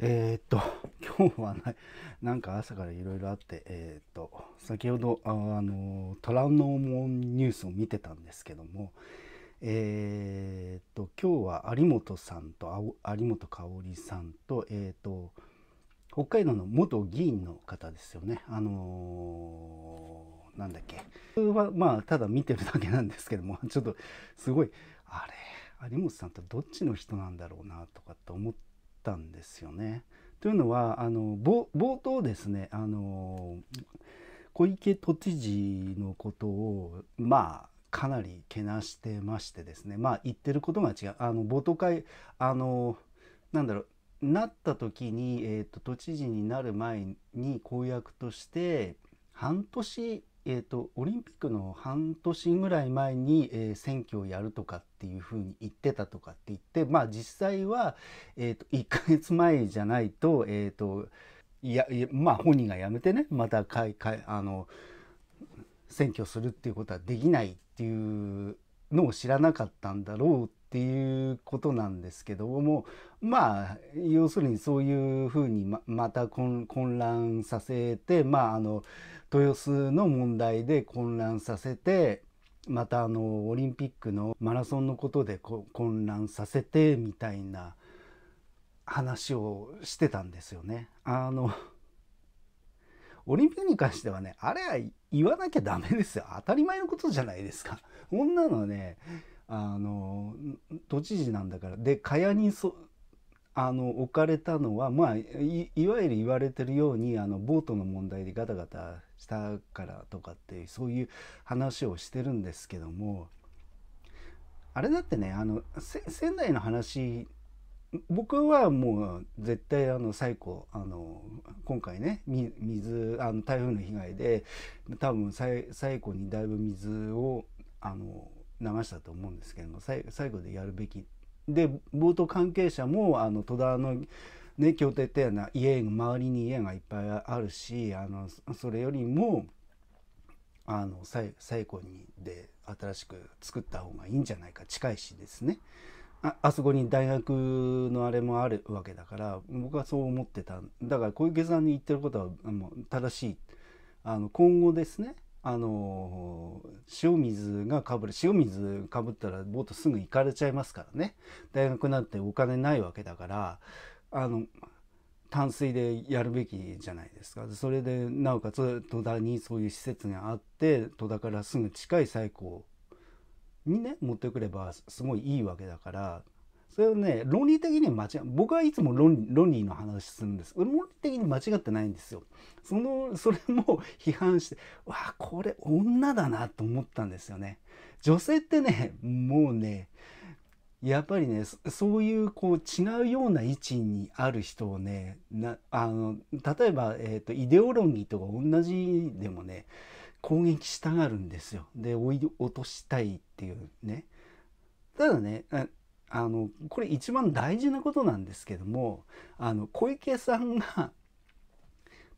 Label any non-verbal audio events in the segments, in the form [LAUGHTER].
えー、っと、[LAUGHS] 今日はななんか朝からいろいろあって、えー、っと、先ほど、あ、あの虎ノ門ニュースを見てたんですけども、えー、っと、今日は有本さんと、有本香織さんと、えっと、北海道の元議員の方ですよね。あのー、なんだっけ。はまあ、ただ見てるだけなんですけども、[LAUGHS] ちょっとすごい、あれ、有本さんとどっちの人なんだろうなとかって思って、ったんですよね。というのはあの冒頭ですねあの小池都知事のことをまあかなりけなしてましてですねまあ言ってることが違うあの冒頭会あのなんだろうなった時に、えーと、と都知事になる前に公約として半年えーと、オリンピックの半年ぐらい前に、えー、選挙をやるとかっていうふうに言ってたとかって言ってまあ実際は、えーと、1ヶ月前じゃないと,、えーと、といやまあ本人が辞めてねまたかいかいあの選挙するっていうことはできないっていうのを知らなかったんだろうっていうことなんですけどもまあ要するにそういうふうにままた混乱させてまああの。豊洲の問題で混乱させてまたあのオリンピックのマラソンのことで混乱させてみたいな話をしてたんですよね。あのオリンピックに関してはねあれは言わなきゃダメですよ当たり前のことじゃないですか。[LAUGHS] こんなのねあの都知事なんだからで蚊帳にそあの置かれたのは、まあ、いいわゆる言われてるようにあのボートの問題でガタガタしたからとかってそういう話をしてるんですけどもあれだってねあの仙台の話僕はもう絶対あの最高あの今回ね水あの台風の被害で多分最後にだいぶ水をあの流したと思うんですけども最後でやるべきで冒頭関係者もあの戸田のね協定っていうのは家周りに家がいっぱいあるしあのそれよりもあの最後にで新しく作った方がいいんじゃないか近いしですねああそこに大学のあれもあるわけだから僕はそう思ってただから小池さんに言ってることはもう正しいあの今後ですねあの塩水がかぶる塩水かぶったらボートすぐ行かれちゃいますからね大学なんてお金ないわけだからあの淡水でやるべきじゃないですかそれでなおかつ戸田にそういう施設があって戸田からすぐ近い最高にね持ってくればすごいいいわけだからそれはね論理的には間違僕はいつも論論理の話するんです論理的に間違ってないんですよそのそれも [LAUGHS] 批判してわあこれ女だなと思ったんですよね女性ってねもうねやっぱりねそういうこう違うような位置にある人をねなあの例えば、えーと、とイデオロギーとか同じでもね攻撃したがるんですよで追い落としたいっていうねただねあのこれ一番大事なことなんですけどもあの小池さんが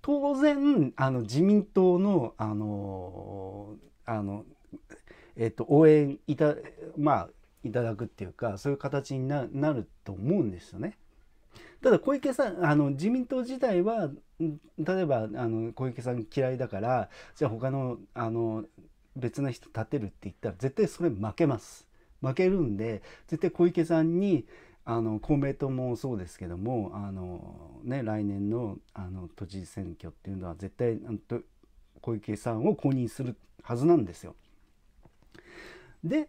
当然あの自民党のあのあの、えっと、応援いた,、まあ、いただくっていうかそういう形になると思うんですよね。ただ小池さんあの自民党自体は例えばあの小池さん嫌いだからじゃあ他のあの別な人立てるって言ったら絶対それ負けます。負けるんで絶対小池さんにあの公明党もそうですけどもあの、ね、来年のあの都知事選挙っていうのは絶対と小池さんを公認するはずなんですよ。で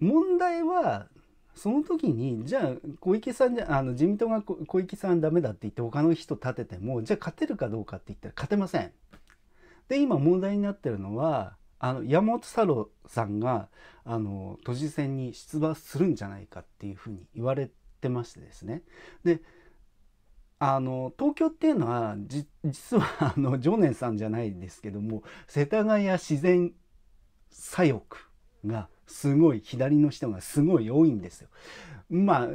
問題はその時にじゃあ小池さんじゃあの自民党が小池さんダメだって言って他の人立ててもじゃあ勝てるかどうかって言ったら勝てません。で今問題になってるのはあの山本太郎さんがあの都知事選に出馬するんじゃないかっていうふうに言われてましてですねであの東京っていうのは実はあの常念さんじゃないですけども世田谷自然左翼がすごい左の人がすごい多いんですよ。まあ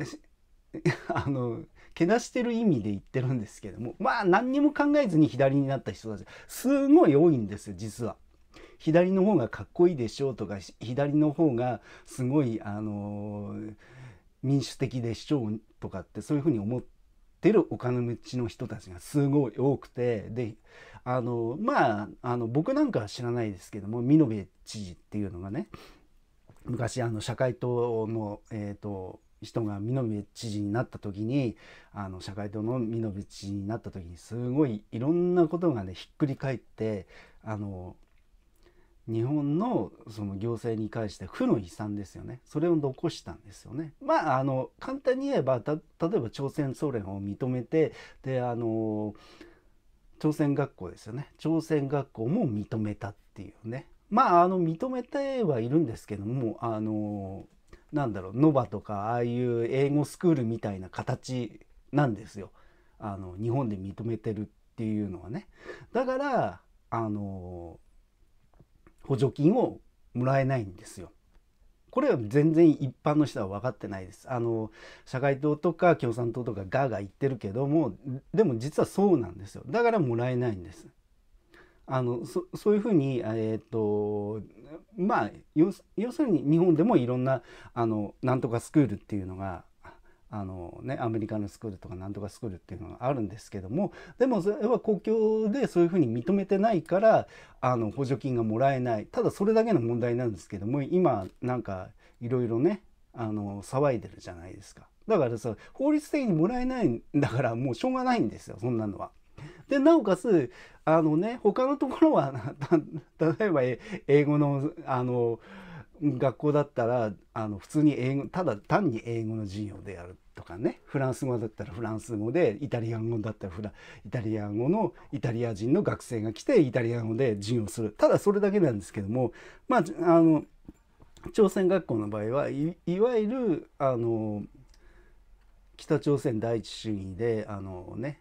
[LAUGHS] あのけなしてる意味で言ってるんですけどもまあ何にも考えずに左になった人たちすごい多いんですよ実は。左の方がかっこいいでしょうとか左の方がすごい、あの民主的でしょうとかってそういうふうに思ってるお金持ちの人たちがすごい多くてであのまああの僕なんかは知らないですけども見延知事っていうのがね昔あの社会党の、えーと、人が見延知事になった時にあの社会党の見延知事になった時にすごいいろんなことがねひっくり返ってあの日本のその行政に関して負の遺産ですよねそれを残したんですよね。まああの簡単に言えば例えば朝鮮ソ連を認めてであの朝鮮学校ですよね朝鮮学校も認めたっていうねまああの認めてはいるんですけどもあのなんだろうノバとかああいう英語スクールみたいな形なんですよあの日本で認めてるっていうのはね。だからあの補助金をもらえないんですよ。これは全然一般の人は分かってないです。あの社会党とか共産党とかガーガー言ってるけどもでも実はそうなんですよ。だからもらえないんです。あのそそういうふうに、えーとまあ、要するに日本でもいろんなあのなんとかスクールっていうのがあのね、アメリカのスクールとかなんとかスクールっていうのがあるんですけどもでもそれは国境でそういうふうに認めてないからあの補助金がもらえないただそれだけの問題なんですけども今なんかいろいろねあの騒いでるじゃないですかだからさ法律的にもらえないんだからもうしょうがないんですよそんなのは。でなおかつあのね他のところは [LAUGHS] 例えば英語のあの学校だったらあの普通に英語ただ単に英語の授業でやるとかねフランス語だったらフランス語でイタリア語だったらイタリア語のイタリア人の学生が来てイタリア語で授業するただそれだけなんですけどもまああの朝鮮学校の場合はいわゆるあの北朝鮮第一主義であのね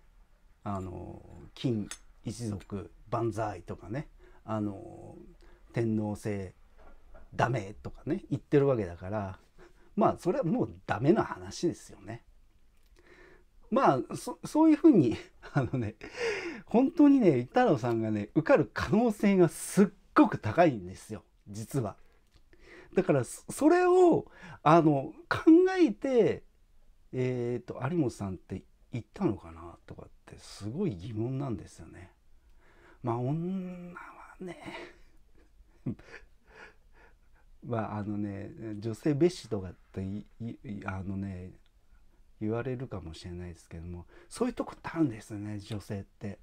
あの金一族万歳とかねあの天皇制ダメとかね言ってるわけだからまあそれはもうダメな話ですよね。まあそそういうふうに [LAUGHS] あのね本当にね太郎さんがね受かる可能性がすっごく高いんですよ実は。だからそれをあの考えてえっ、ー、と有本さんって言ったのかなとかってすごい疑問なんですよね。まあ女はねまあのね女性蔑視とかってあのね言われるかもしれないですけどもそういうとこってあるんですよね女性って。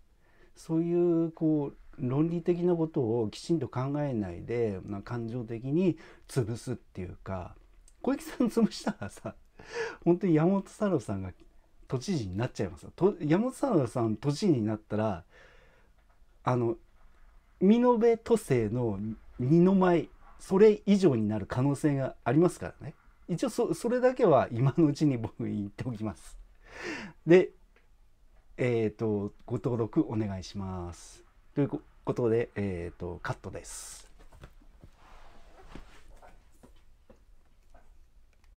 そういうこう論理的なことをきちんと考えないで、まあ、感情的に潰すっていうか小池さん潰したらさ本当に山本太郎さんが都知事になっちゃいますと山本太郎さん都知事になったらあの身延都政の二の舞それ以上になる可能性がありますからね一応そそれだけは今のうちに僕言っておきます。でえっ、ー、とご登録お願いします。ということで、えーと、とカットです。